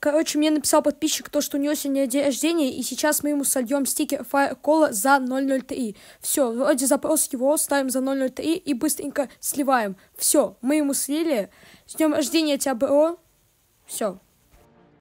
Короче, мне написал подписчик то, что у него сегодня день рождения, и сейчас мы ему сольем стикер фаер-кола за 003. Все, вроде запрос его ставим за 003 и быстренько сливаем. Все, мы ему слили. С днем рождения тебя, бро. Все.